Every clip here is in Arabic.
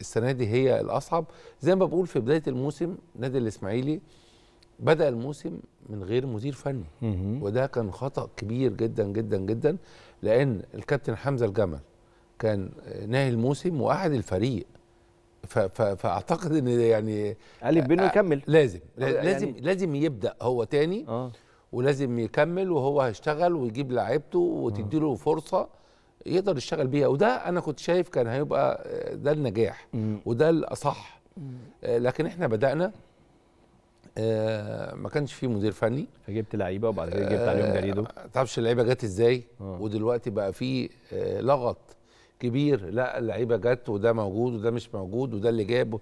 السنه دي هي الاصعب زي ما بقول في بدايه الموسم نادي الاسماعيلي بدا الموسم من غير مدير فني وده كان خطا كبير جدا جدا جدا لان الكابتن حمزه الجمل كان ناهي الموسم واحد الفريق فاعتقد ان يعني الف بينه آه، يكمل لازم آه، يعني لازم يعني لازم يبدا هو تاني آه. ولازم يكمل وهو هيشتغل ويجيب لعيبته وتديله فرصه يقدر يشتغل بيها وده انا كنت شايف كان هيبقى آه، ده النجاح وده الاصح آه، لكن احنا بدانا آه، ما كانش في مدير فني فجبت لعيبه وبعد كده جبت عليهم جريده ما تعرفش اللعيبه جت ازاي ودلوقتي بقى في لغط كبير لا اللعيبه جت وده موجود وده مش موجود وده اللي جابه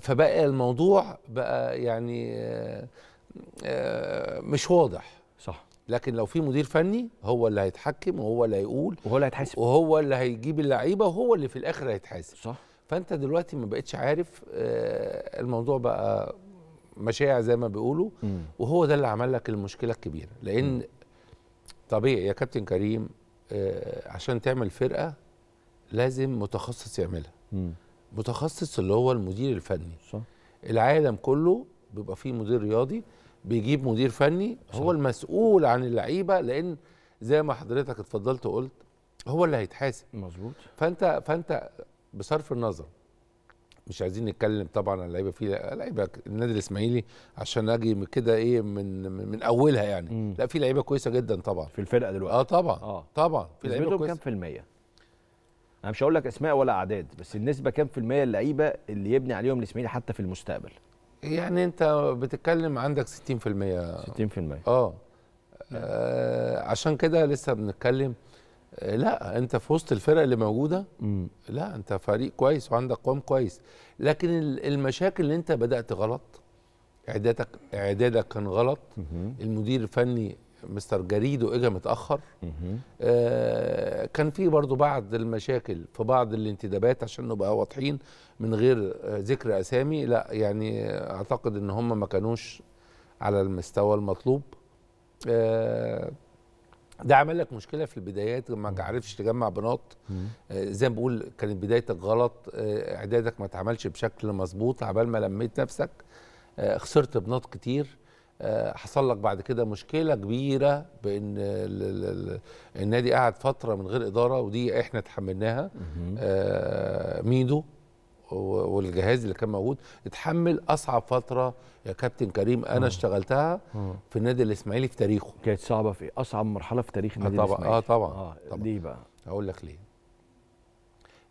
فبقى الموضوع بقى يعني مش واضح صح لكن لو في مدير فني هو اللي هيتحكم وهو اللي هيقول وهو اللي هيتحاسب وهو اللي هيجيب اللعيبه وهو اللي في الاخر هيتحاسب صح فانت دلوقتي ما بقتش عارف آه، الموضوع بقى مشاع زي ما بيقولوا وهو ده اللي عمل لك المشكله الكبيره لان م. طبيعي يا كابتن كريم آه، عشان تعمل فرقه لازم متخصص يعملها م. متخصص اللي هو المدير الفني صح العالم كله بيبقى فيه مدير رياضي بيجيب مدير فني هو صح. المسؤول عن اللعيبه لان زي ما حضرتك اتفضلت وقلت هو اللي هيتحاسب مظبوط فانت فانت بصرف النظر مش عايزين نتكلم طبعا عن اللعيبه في لعيبه النادي الاسماعيلي عشان اجي من كده ايه من من اولها يعني مم. لا في لعيبه كويسه جدا طبعا في الفرقه دلوقتي اه طبعا اه طبعا في لعيبه كويسه كام في الميه؟ انا مش هقول لك اسماء ولا اعداد بس النسبه كام في الميه اللعيبه اللي يبني عليهم الاسماعيلي حتى في المستقبل يعني انت بتتكلم عندك 60% 60% اه نعم. آه عشان كده لسه بنتكلم آه لا انت في وسط الفرق اللي موجوده مم. لا انت فريق كويس وعندك قوام كويس لكن المشاكل اللي انت بدات غلط اعدادك اعدادك كان غلط مم. المدير الفني مستر جريدو اجى متاخر آه كان في برضو بعض المشاكل في بعض الانتدابات عشان نبقى واضحين من غير آه، ذكر اسامي لا يعني اعتقد ان هم ما كانوش على المستوى المطلوب آه ده عمل لك مشكله في البدايات ما عرفش تجمع بنات آه، زي ما بقول كانت بدايتك غلط آه، اعدادك ما اتعملش بشكل مظبوط عبال ما لميت نفسك خسرت بنات كتير آه، حصل لك بعد كده مشكله كبيره بان النادي قعد فتره من غير اداره ودي احنا تحملناها آه، ميدو والجهاز اللي كان موجود اتحمل اصعب فتره يا كابتن كريم انا مم. اشتغلتها في النادي الاسماعيلي في تاريخه كانت صعبه في اصعب مرحله في تاريخ النادي آه، طبعًا الاسماعيلي اه طبعا اه طبعا ليه بقى هقول لك ليه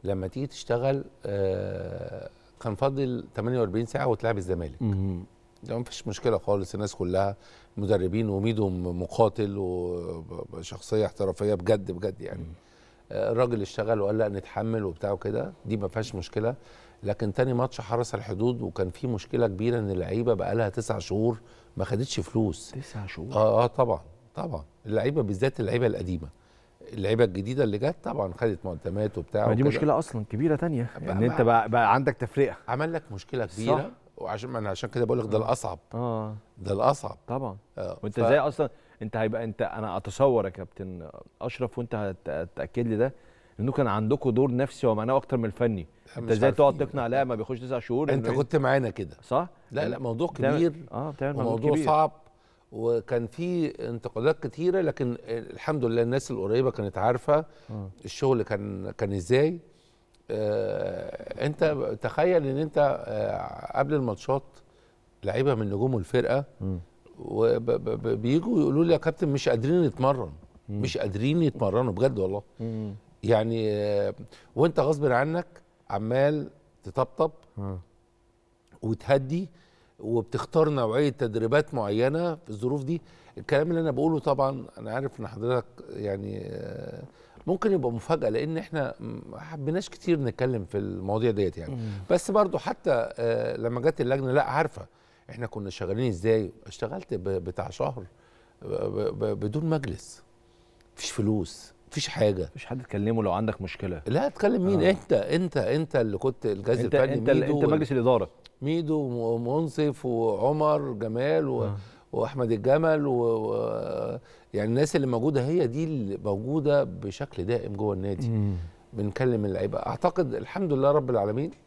لما تيجي تشتغل آه كان فاضل 48 ساعه وتلعب الزمالك ده ما فيش مشكله خالص الناس كلها مدربين وميدو مقاتل وشخصيه احترافيه بجد بجد يعني آه، الراجل اشتغل وقال لا نتحمل وبتاع وكده دي ما فيهاش مشكله لكن تاني ماتش حرس الحدود وكان في مشكله كبيره ان اللعيبه بقى لها تسع شهور ما خدتش فلوس تسع شهور اه اه طبعا طبعا اللعيبه بالذات اللعيبه القديمه اللعيبه الجديده اللي جت طبعا خدت مقدمات وبتاع ما دي مشكله اصلا كبيره تانية ان يعني انت بقى, بقى عندك تفرقه عمل لك مشكله كبيره صح. وعشان ما انا عشان كده بقول لك ده آه. الاصعب اه ده الاصعب طبعا آه. وانت ف... ازاي اصلا انت هيبقى انت انا اتصور يا كابتن اشرف وانت هتاكد لي ده انه كان عندكم دور نفسي ومعناه اكتر من الفني انت ازاي تقعد تقنع لاعب ما بيخش تسع شهور انت كنت معانا كده صح لا لا يعني موضوع كبير اه بتعمل موضوع كبير. صعب وكان في انتقادات كتيره لكن الحمد لله الناس القريبه كانت عارفه آه. الشغل كان كان ازاي آه، انت تخيل ان انت آه، قبل الماتشات لعيبه من نجوم الفرقه وبييجوا يقولوا لي يا كابتن مش قادرين نتمرن مش قادرين يتمرنوا بجد والله يعني آه، وانت غصب عنك عمال تطبطب وتهدي وبتختار نوعيه تدريبات معينه في الظروف دي الكلام اللي انا بقوله طبعا انا عارف ان حضرتك يعني ممكن يبقى مفاجاه لان احنا ما حبيناش كتير نتكلم في المواضيع ديت يعني مم. بس برضو حتى آه، لما جت اللجنه لا عارفه احنا كنا شغالين ازاي اشتغلت بتاع شهر بدون مجلس مفيش فلوس مفيش حاجه مفيش حد تكلمه لو عندك مشكله لا تكلم مين آه. انت انت انت اللي كنت الجهاز الفني انت انت, انت مجلس الاداره ميدو ومنصف وعمر جمال و... آه. واحمد الجمل و... و... يعني الناس اللي موجوده هي دي اللي موجوده بشكل دائم جوه النادي بنكلم اللعيبه اعتقد الحمد لله رب العالمين